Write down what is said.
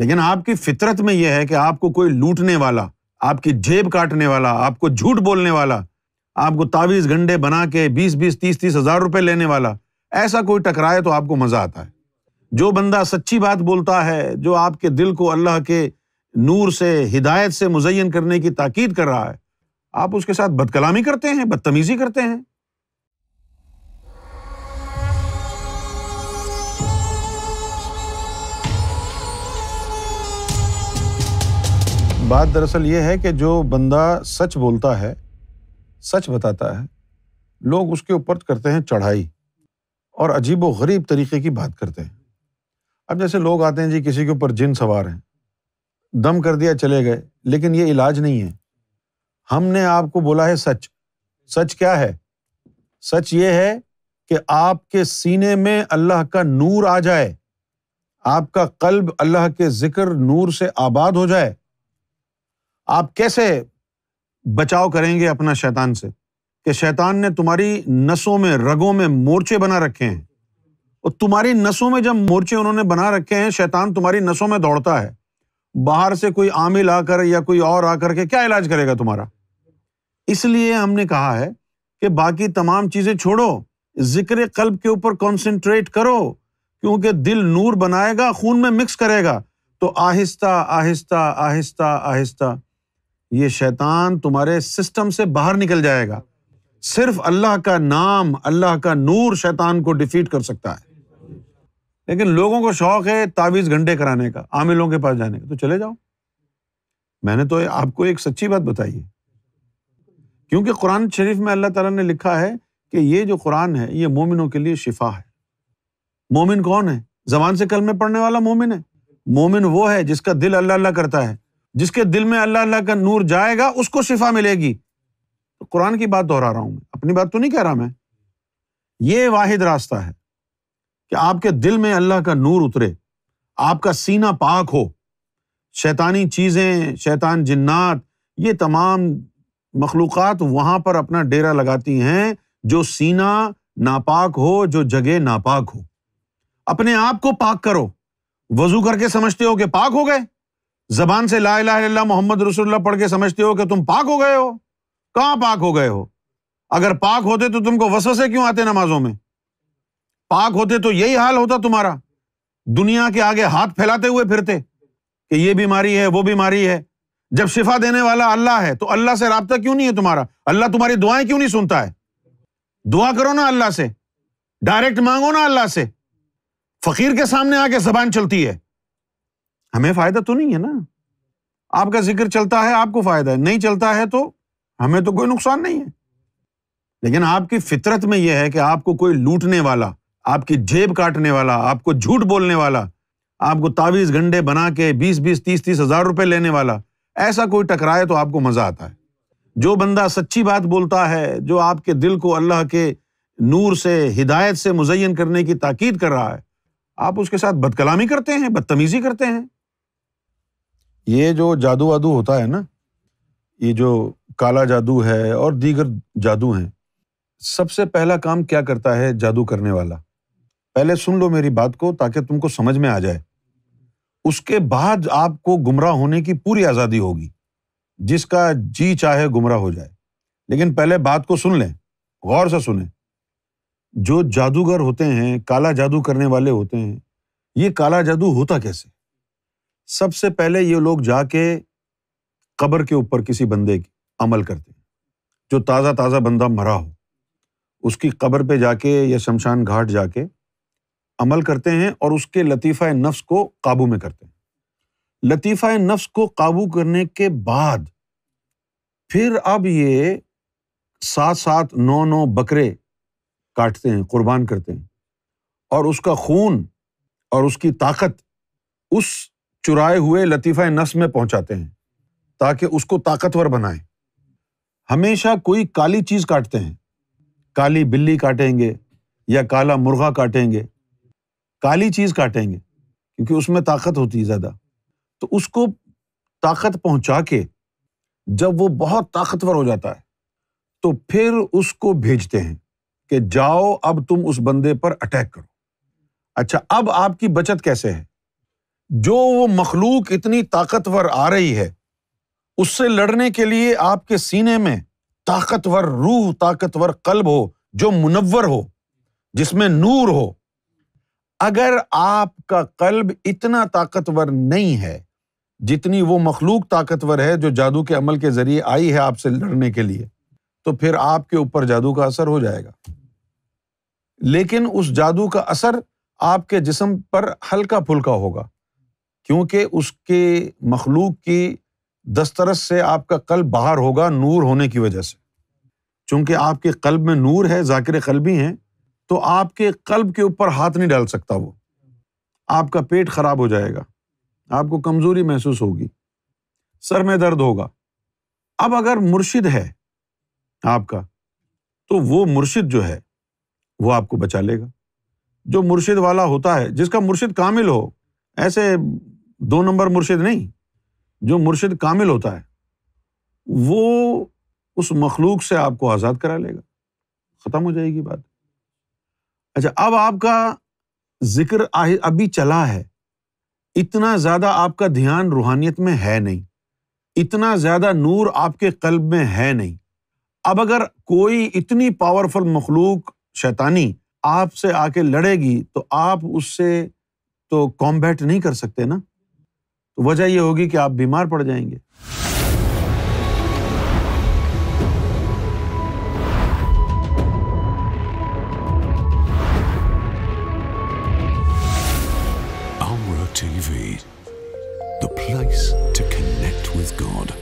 लेकिन आपकी फितरत में यह है कि आपको कोई लूटने वाला आपकी जेब काटने वाला आपको झूठ बोलने वाला आपको तावीज़ घंटे बना के बीस बीस तीस तीस हज़ार रुपये लेने वाला ऐसा कोई टकराए तो आपको मज़ा आता है जो बंदा सच्ची बात बोलता है जो आपके दिल को अल्लाह के नूर से हिदायत से मुजैन करने की ताकीद कर रहा है आप उसके साथ बदकलामी करते हैं बदतमीज़ी करते हैं बात दरअसल ये है कि जो बंदा सच बोलता है सच बताता है लोग उसके ऊपर करते हैं चढ़ाई और अजीब व गरीब तरीके की बात करते हैं अब जैसे लोग आते हैं जी किसी के ऊपर जिन सवार हैं दम कर दिया चले गए लेकिन ये इलाज नहीं है हमने आपको बोला है सच सच क्या है सच ये है कि आपके सीने में अल्लाह का नूर आ जाए आपका कल्ब अल्लाह के जिक्र नूर से आबाद हो जाए आप कैसे बचाव करेंगे अपना शैतान से कि शैतान ने तुम्हारी नसों में रगों में मोर्चे बना रखे हैं और तुम्हारी नसों में जब मोर्चे उन्होंने बना रखे हैं शैतान तुम्हारी नसों में दौड़ता है बाहर से कोई आमिल आकर या कोई और आकर के क्या इलाज करेगा तुम्हारा इसलिए हमने कहा है कि बाकी तमाम चीज़ें छोड़ो जिक्र कल्ब के ऊपर कॉन्सेंट्रेट करो क्योंकि दिल नूर बनाएगा खून में मिक्स करेगा तो आहिस्ता आहिस्ता आहिस्ता आहिस्ता ये शैतान तुम्हारे सिस्टम से बाहर निकल जाएगा सिर्फ अल्लाह का नाम अल्लाह का नूर शैतान को डिफीट कर सकता है लेकिन लोगों को शौक है तावीज़ घंटे कराने का आमिलों के पास जाने का तो चले जाओ मैंने तो आपको एक सच्ची बात बताई है क्योंकि कुरान शरीफ में अल्लाह ताला ने लिखा है कि ये जो कुरान है ये मोमिनों के लिए शिफा है मोमिन कौन है जबान से कल में पढ़ने वाला मोमिन है मोमिन वो है जिसका दिल अल्लाह अल्लाह करता है जिसके दिल में अल्लाह अल्लाह का नूर जाएगा उसको शिफा मिलेगी तो कुरान की बात दोहरा रहा हूँ मैं अपनी बात तो नहीं कह रहा मैं ये वाहिद रास्ता है कि आपके दिल में अल्लाह का नूर उतरे आपका सीना पाक हो शैतानी चीज़ें शैतान जन्नात ये तमाम मखलूक़ वहाँ पर अपना डेरा लगाती हैं जो सीना नापाक हो जो जगह नापाक हो अपने आप को पाक करो वजू करके समझते हो कि पाक हो गए जबान से ला इला मोहम्मद रसुल्ला पढ़ के समझते हो कि तुम पाक हो गए हो कहाँ पाक हो गए हो अगर पाक होते तो तुमको वसवसे क्यों आते नमाजों में पाक होते तो यही हाल होता तुम्हारा दुनिया के आगे हाथ फैलाते हुए फिरते कि ये बीमारी है वो बीमारी है जब शिफा देने वाला अल्लाह है तो अल्लाह से रबता क्यों नहीं है तुम्हारा अल्लाह तुम्हारी दुआएं क्यों नहीं सुनता है दुआ करो ना अल्लाह से डायरेक्ट मांगो ना अल्लाह से फकीर के सामने आके जबान चलती है हमें फायदा तो नहीं है ना आपका जिक्र चलता है आपको फायदा है नहीं चलता है तो हमें तो कोई नुकसान नहीं है लेकिन आपकी फितरत में यह है कि आपको कोई लूटने वाला आपकी जेब काटने वाला आपको झूठ बोलने वाला आपको तावीज घंटे बना के बीस बीस तीस तीस हजार रुपए लेने वाला ऐसा कोई टकराए तो आपको मजा आता है जो बंदा सच्ची बात बोलता है जो आपके दिल को अल्लाह के नूर से हिदायत से मुजयन करने की ताकीद कर रहा है आप उसके साथ बदकलामी करते हैं बदतमीजी करते हैं ये जो जादू वादू होता है ना ये जो काला जादू है और दीगर जादू हैं सबसे पहला काम क्या करता है जादू करने वाला पहले सुन लो मेरी बात को ताकि तुमको समझ में आ जाए उसके बाद आपको गुमराह होने की पूरी आज़ादी होगी जिसका जी चाहे गुमराह हो जाए लेकिन पहले बात को सुन लें गौर से सुने जो जादूगर होते हैं काला जादू करने वाले होते हैं ये काला जादू होता कैसे सबसे पहले ये लोग जाके कब्र के ऊपर किसी बंदे की अमल करते हैं जो ताज़ा ताज़ा बंदा मरा हो उसकी कब्र पे जाके या शमशान घाट जाके अमल करते हैं और उसके लतीफ़ा नफ्स को काबू में करते हैं लतीफ़ा नफ्स को काबू करने के बाद फिर अब ये सात सात नौ नौ बकरे काटते हैं कुर्बान करते हैं और उसका खून और उसकी ताकत उस चुराए हुए लतीफ़ा नफ्स में पहुंचाते हैं ताकि उसको ताकतवर बनाएं हमेशा कोई काली चीज़ काटते हैं काली बिल्ली काटेंगे या काला मुर्गा काटेंगे काली चीज़ काटेंगे क्योंकि उसमें ताकत होती है ज़्यादा तो उसको ताकत पहुंचा के जब वो बहुत ताकतवर हो जाता है तो फिर उसको भेजते हैं कि जाओ अब तुम उस बंदे पर अटैक करो अच्छा अब आपकी बचत कैसे है जो वो मखलूक इतनी ताकतवर आ रही है उससे लड़ने के लिए आपके सीने में ताकतवर रूह ताकतवर कल्ब हो जो मुनवर हो जिसमें नूर हो अगर आपका कल्ब इतना ताकतवर नहीं है जितनी वो मखलूक ताकतवर है जो जादू के अमल के जरिए आई है आपसे लड़ने के लिए तो फिर आपके ऊपर जादू का असर हो जाएगा लेकिन उस जादू का असर आपके जिसम पर हल्का फुल्का होगा क्योंकि उसके मखलूक की दस्तरस से आपका कल्ब बाहर होगा नूर होने की वजह से चूँकि आपके कल्ब में नूर है जाकिर कल्बी हैं तो आपके कल्ब के ऊपर हाथ नहीं डाल सकता वो आपका पेट ख़राब हो जाएगा आपको कमज़ोरी महसूस होगी सर में दर्द होगा अब अगर मुर्शिद है आपका तो वो मुर्शिद जो है वो आपको बचा लेगा जो मुर्शिद वाला होता है जिसका मुर्शिद कामिल हो ऐसे दो नंबर मुर्शिद नहीं जो मुर्शिद कामिल होता है वो उस मखलूक से आपको आज़ाद करा लेगा ख़त्म हो जाएगी बात अच्छा अब आपका जिक्र अभी चला है इतना ज़्यादा आपका ध्यान रूहानियत में है नहीं इतना ज़्यादा नूर आपके कल्ब में है नहीं अब अगर कोई इतनी पावरफुल मखलूक शैतानी आपसे आके लड़ेगी तो आप उससे तो कॉम्बैट नहीं कर सकते ना तो वजह यह होगी कि आप बीमार पड़ जाएंगे TV, the place to connect with God.